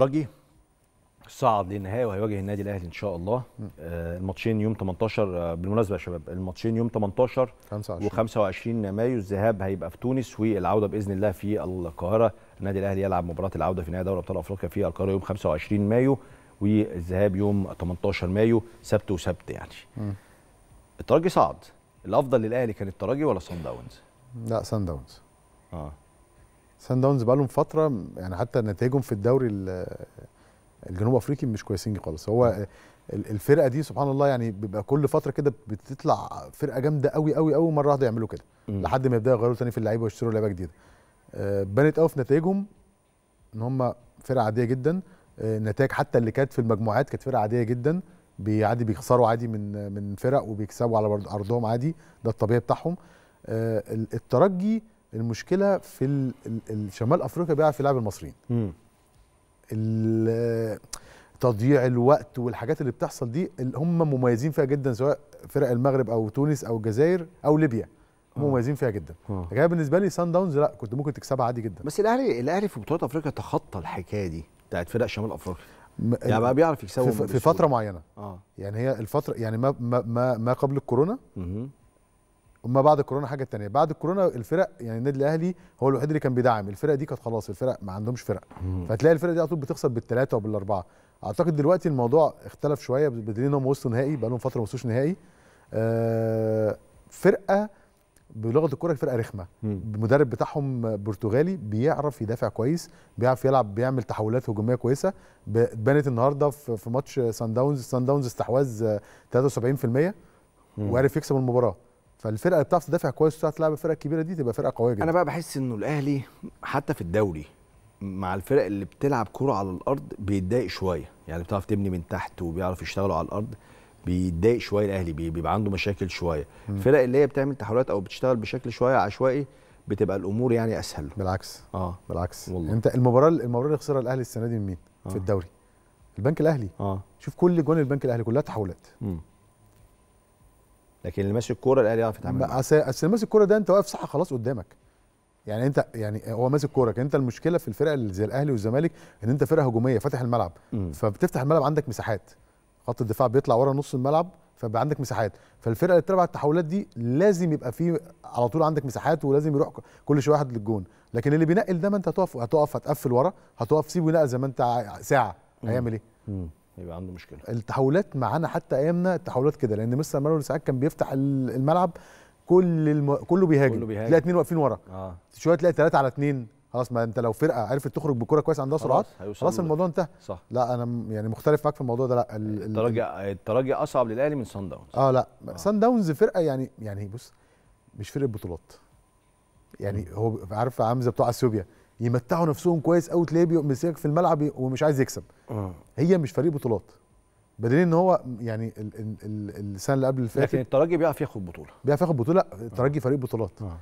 رجي صعد للنهائي وهيواجه النادي الاهلي ان شاء الله آه الماتشين يوم 18 آه بالمناسبه يا شباب الماتشين يوم 18 25. و25 مايو الذهاب هيبقى في تونس والعوده باذن الله في القاهره النادي الاهلي يلعب مباراه العوده في نهائي دوري ابطال افريقيا في القاهره يوم 25 مايو والذهاب يوم 18 مايو سبت وسبت يعني الترجي صعد الافضل للاهلي كان الترجي ولا سان داونز لا سان داونز اه سان داونز بقالهم فتره يعني حتى نتائجهم في الدوري الجنوب افريقي مش كويسين خالص هو الفرقه دي سبحان الله يعني بيبقى كل فتره كده بتطلع فرقه جامده قوي قوي قوي مره واحده يعملوا كده لحد ما يبداوا يغيروا تاني في اللعيبه ويشتروا لعيبه جديده آه، بنت قوي في نتائجهم ان هم فرقه عاديه جدا آه، النتائج حتى اللي كانت في المجموعات كانت فرقه عاديه جدا عادي بيخسروا عادي من من فرق وبيكسبوا على ارضهم عادي ده الطبيعي بتاعهم آه، الترجي المشكله في شمال افريقيا بيعرف يلعب المصريين تضييع الوقت والحاجات اللي بتحصل دي اللي هم مميزين فيها جدا سواء فرق المغرب او تونس او الجزائر او ليبيا هم آه. مميزين فيها جدا جاي آه. بالنسبه لي سان داونز لا كنت ممكن تكسبها عادي جدا بس الاهلي الاهلي في بطوله افريقيا تخطى الحكايه دي بتاعت فرق شمال افريقيا يعني بقى بيعرف يكسبوا في, في فتره معينه آه. يعني هي الفتره يعني ما ما, ما قبل الكورونا وما بعد الكورونا حاجه تانية بعد الكورونا الفرق يعني النادي الاهلي هو الوحيد اللي كان بيدعم الفرق دي كانت خلاص الفرق ما عندهمش فرق فتلاقي الفرق دي على طول بتخسر بالثلاثه وبالاربعه اعتقد دلوقتي الموضوع اختلف شويه بدليل انهم وصلوا نهائي بقالهم فتره ما وصلوش نهائي آه فرقه بلغه الكوره فرقه رخمه المدرب بتاعهم برتغالي بيعرف يدافع كويس بيعرف يلعب بيعمل تحولات هجوميه كويسه اتبنت النهارده في ماتش سان داونز سان داونز استحواذ 73% آه، وعرف يكسب المباراه فالفرقه اللي بتعرف تدافع كويس وتعرف تلعب الفرقه الكبيره دي تبقى فرقه قويه جدا انا بقى بحس انه الاهلي حتى في الدوري مع الفرق اللي بتلعب كوره على الارض بيتضايق شويه يعني بتعرف تبني من تحت وبيعرف يشتغلوا على الارض بيتضايق شويه الاهلي بيبقى عنده مشاكل شويه الفرق اللي هي بتعمل تحولات او بتشتغل بشكل شويه عشوائي بتبقى الامور يعني اسهل بالعكس اه بالعكس والله. انت المباراه المباراه اللي خسرها الاهلي السنه دي من مين آه. في الدوري البنك الاهلي اه شوف كل جون البنك الاهلي كلها تحولات مم. لكن اللي ماسك الكوره الاهلي يعرف يتعامل معاه اصل اللي ماسك الكوره ده انت واقف صح خلاص قدامك يعني انت يعني هو ماسك كورك انت المشكله في الفرقه اللي زي الاهلي والزمالك ان انت فرقه هجوميه فاتح الملعب فبتفتح الملعب عندك مساحات خط الدفاع بيطلع ورا نص الملعب فبقى عندك مساحات فالفرقه اللي بتلعب على التحولات دي لازم يبقى في على طول عندك مساحات ولازم يروح كل شويه واحد للجون لكن اللي بينقل ده ما انت هتقف هتقف هتقفل ورا هتقف سيبه ينقل زي ما انت ساعه هيعمل ايه؟ يبقى عنده مشكله التحولات معانا حتى ايامنا التحولات كده لان مستر مارو ساعات كان بيفتح الملعب كل الم... كله بيهاجم كله بيهاجم تلاقي اثنين واقفين ورا آه. شويه تلاقي ثلاثه على اثنين خلاص ما انت لو فرقه عرفت تخرج بكره كويس عندها سرعات خلاص الموضوع انتهى صح لا انا يعني مختلف معاك في الموضوع ده لا التراجع التراجع اصعب للاهلي من سان داونز اه لا آه. سان داونز فرقه يعني يعني بص مش فرقه بطولات يعني هو عارف عامل زي بتوع اثيوبيا يمتعوا نفسهم كويس قوي تلاقيه بيمسكك في الملعب ومش عايز يكسب آه. هي مش فريق بطولات بدليل ان هو يعني السنه اللي قبل اللي فاتت لكن الترجي بيعرف ياخد بطوله بيعرف ياخد بطوله لا آه. الترجي فريق بطولات آه.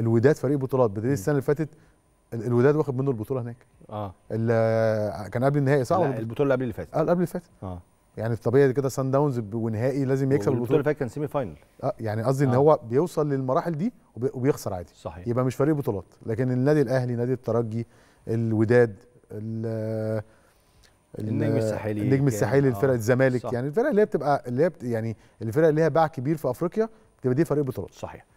الوداد فريق بطولات بدليل السنه اللي فاتت الوداد واخد منه البطوله هناك اه كان قبل النهائي صح البطوله اللي قبل اللي فاتت اه قبل اللي فاتت اه يعني الطبيعي كده سان داونز ونهائي لازم يكسب البطوله اللي فاتت كان سيمي فاينل اه يعني قصدي آه. ان هو بيوصل للمراحل دي وبيخسر عادي صحيح يبقى مش فريق بطولات لكن النادي الاهلي نادي الترجي الوداد ال النجم الساحلي النجم الساحلي الفرق آه، الزمالك صح. يعني الفرق اللي هي بتبقى اللي هي يعني الفرق اللي ليها باع كبير في افريقيا بتبقى دي فريق بطولات صحيح